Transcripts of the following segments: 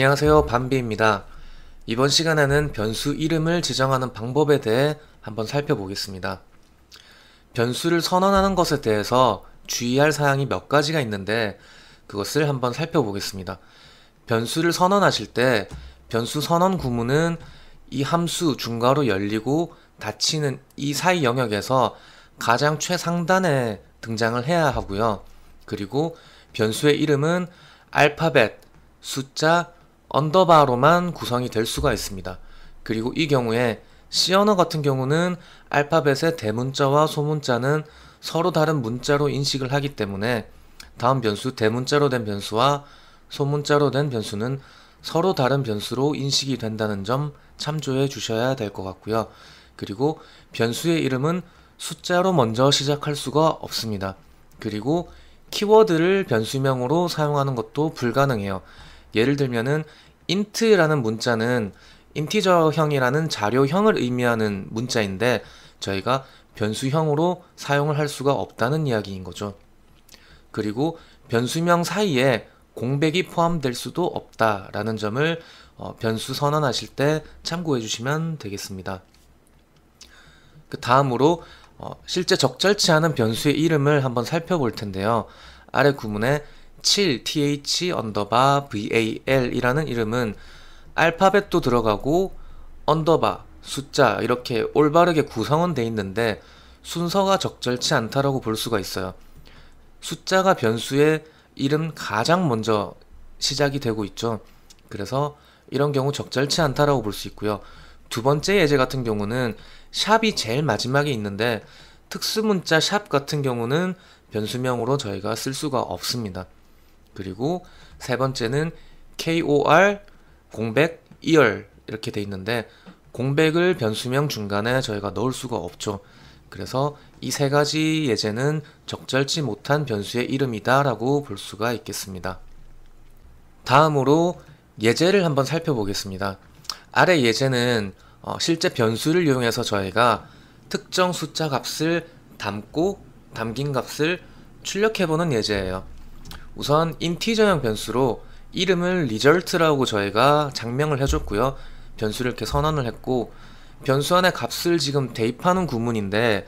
안녕하세요 반비입니다 이번 시간에는 변수 이름을 지정하는 방법에 대해 한번 살펴보겠습니다 변수를 선언하는 것에 대해서 주의할 사항이 몇 가지가 있는데 그것을 한번 살펴보겠습니다 변수를 선언하실 때 변수 선언 구문은 이 함수 중괄호 열리고 닫히는 이 사이 영역에서 가장 최상단에 등장을 해야 하고요 그리고 변수의 이름은 알파벳, 숫자, 언더바로만 구성이 될 수가 있습니다. 그리고 이 경우에 C 언어 같은 경우는 알파벳의 대문자와 소문자는 서로 다른 문자로 인식을 하기 때문에 다음 변수 대문자로 된 변수와 소문자로 된 변수는 서로 다른 변수로 인식이 된다는 점 참조해 주셔야 될 것 같고요. 그리고 변수의 이름은 숫자로 먼저 시작할 수가 없습니다. 그리고 키워드를 변수명으로 사용하는 것도 불가능해요. 예를 들면은 int라는 문자는 인티저형이라는 자료형을 의미하는 문자인데 저희가 변수형으로 사용을 할 수가 없다는 이야기인 거죠. 그리고 변수명 사이에 공백이 포함될 수도 없다라는 점을 어, 변수 선언하실 때 참고해 주시면 되겠습니다. 그 다음으로 어, 실제 적절치 않은 변수의 이름을 한번 살펴볼 텐데요. 아래 구문에 7th 언더바 val이라는 이름은 알파벳도 들어가고 언더바 숫자 이렇게 올바르게 구성은 돼 있는데 순서가 적절치 않다라고 볼 수가 있어요. 숫자가 변수의 이름 가장 먼저 시작이 되고 있죠. 그래서 이런 경우 적절치 않다라고 볼 수 있고요. 두 번째 예제 같은 경우는 샵이 제일 마지막에 있는데 특수문자 샵 같은 경우는 변수명으로 저희가 쓸 수가 없습니다. 그리고 세 번째는 KOR 공백 이열 이렇게 돼 있는데 공백을 변수명 중간에 저희가 넣을 수가 없죠. 그래서 이 세 가지 예제는 적절치 못한 변수의 이름이다 라고 볼 수가 있겠습니다. 다음으로 예제를 한번 살펴보겠습니다. 아래 예제는 어, 실제 변수를 이용해서 저희가 특정 숫자 값을 담고 담긴 값을 출력해보는 예제예요. 우선 인티저형 변수로 이름을 result라고 저희가 장명을 해줬고요. 변수를 이렇게 선언을 했고 변수 안에 값을 지금 대입하는 구문인데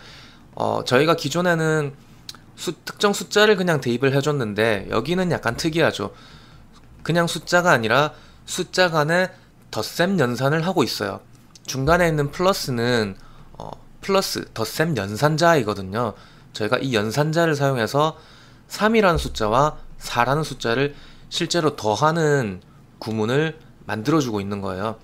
어, 저희가 기존에는 수, 특정 숫자를 그냥 대입을 해줬는데 여기는 약간 특이하죠. 그냥 숫자가 아니라 숫자 간에 덧셈 연산을 하고 있어요. 중간에 있는 플러스는 어, 플러스 덧셈 연산자이거든요. 저희가 이 연산자를 사용해서 3이라는 숫자와 4라는 숫자를 실제로 더하는 구문을 만들어주고 있는 거예요.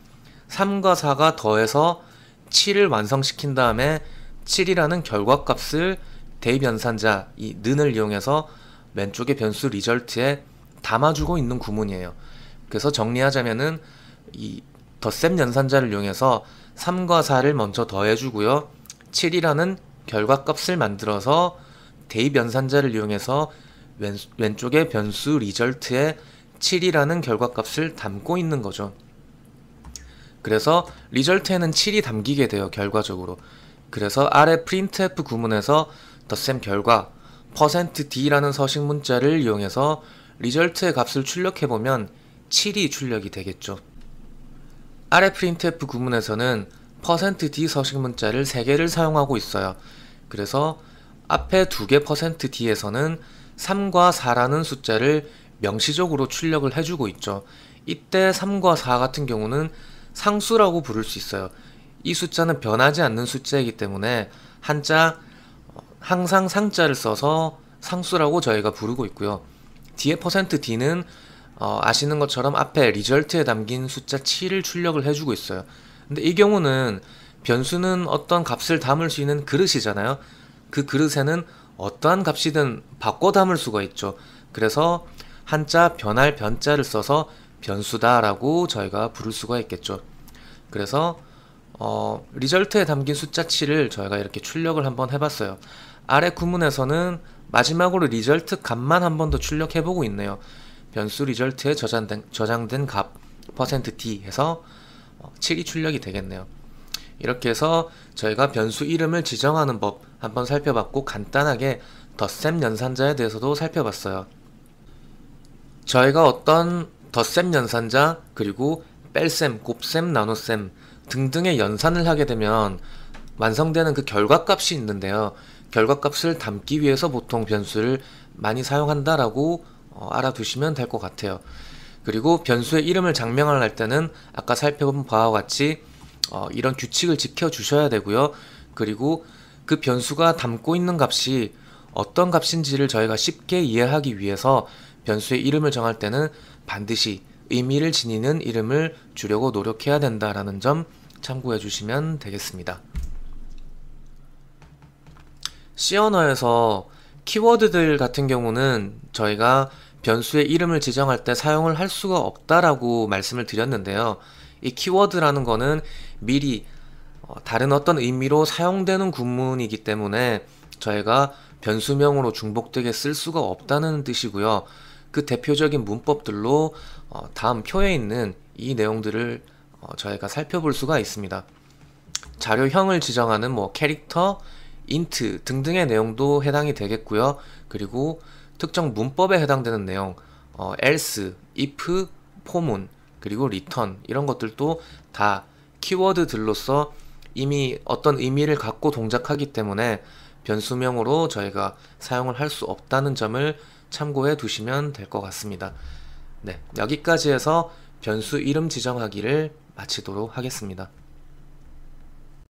3과 4가 더해서 7을 완성시킨 다음에 7이라는 결과값을 대입 연산자 이 는을 이용해서 왼쪽의 변수 리절트에 담아주고 있는 구문이에요. 그래서 정리하자면은 이 덧셈 연산자를 이용해서 3과 4를 먼저 더해주고요. 7이라는 결과값을 만들어서 대입 연산자를 이용해서 왼, 쪽에 변수 r e s u l t 에 7이라는 결과값을 담고 있는 거죠. 그래서 r e s u l t 에는 7이 담기게 돼요, 결과적으로. 그래서 아래 printf 구문에서 덧셈 결과 %d라는 서식 문자를 이용해서 r e s u l t 의 값을 출력해보면 7이 출력이 되겠죠. 아래 printf 구문에서는 %d 서식 문자를 3개를 사용하고 있어요. 그래서 앞에 두개 %d에서는 3과 4라는 숫자를 명시적으로 출력을 해주고 있죠. 이때 3과 4 같은 경우는 상수라고 부를 수 있어요. 이 숫자는 변하지 않는 숫자이기 때문에 한자 항상 상자를 써서 상수라고 저희가 부르고 있고요. 뒤에 퍼센트 %d는 어, 아시는 것처럼 앞에 리절트에 담긴 숫자 7을 출력을 해주고 있어요. 근데 이 경우는 변수는 어떤 값을 담을 수 있는 그릇이잖아요. 그 그릇에는 어떠한 값이든 바꿔 담을 수가 있죠. 그래서 한자 변할 변자를 써서 변수다라고 저희가 부를 수가 있겠죠. 그래서 어, 리절트에 담긴 숫자치를 저희가 이렇게 출력을 한번 해봤어요. 아래 구문에서는 마지막으로 리절트 값만 한번 더 출력해보고 있네요. 변수 리절트에 저장된, 저장된 값 %t 해서 7이 어, 출력이 되겠네요. 이렇게 해서 저희가 변수 이름을 지정하는 법 한번 살펴봤고 간단하게 덧셈 연산자에 대해서도 살펴봤어요. 저희가 어떤 덧셈 연산자 그리고 뺄셈, 곱셈, 나눗셈 등등의 연산을 하게 되면 완성되는 그 결과값이 있는데요. 결과값을 담기 위해서 보통 변수를 많이 사용한다라고 어, 알아두시면 될 것 같아요. 그리고 변수의 이름을 장명할 때는 아까 살펴본 바와 같이 어, 이런 규칙을 지켜주셔야 되고요. 그리고 그 변수가 담고 있는 값이 어떤 값인지를 저희가 쉽게 이해하기 위해서 변수의 이름을 정할 때는 반드시 의미를 지니는 이름을 주려고 노력해야 된다라는 점 참고해 주시면 되겠습니다. C 언어에서 키워드들 같은 경우는 저희가 변수의 이름을 지정할 때 사용을 할 수가 없다라고 말씀을 드렸는데요. 이 키워드라는 거는 미리 어, 다른 어떤 의미로 사용되는 구문이기 때문에 저희가 변수명으로 중복되게 쓸 수가 없다는 뜻이고요. 그 대표적인 문법들로 어, 다음 표에 있는 이 내용들을 어, 저희가 살펴볼 수가 있습니다. 자료형을 지정하는 뭐 캐릭터, 인트 등등의 내용도 해당이 되겠고요. 그리고 특정 문법에 해당되는 내용, 어, else, if, 포문 그리고 return 이런 것들도 다 키워드들로서 이미 어떤 의미를 갖고 동작하기 때문에 변수명으로 저희가 사용을 할 수 없다는 점을 참고해 두시면 될 것 같습니다. 네, 여기까지 해서 변수 이름 지정하기를 마치도록 하겠습니다.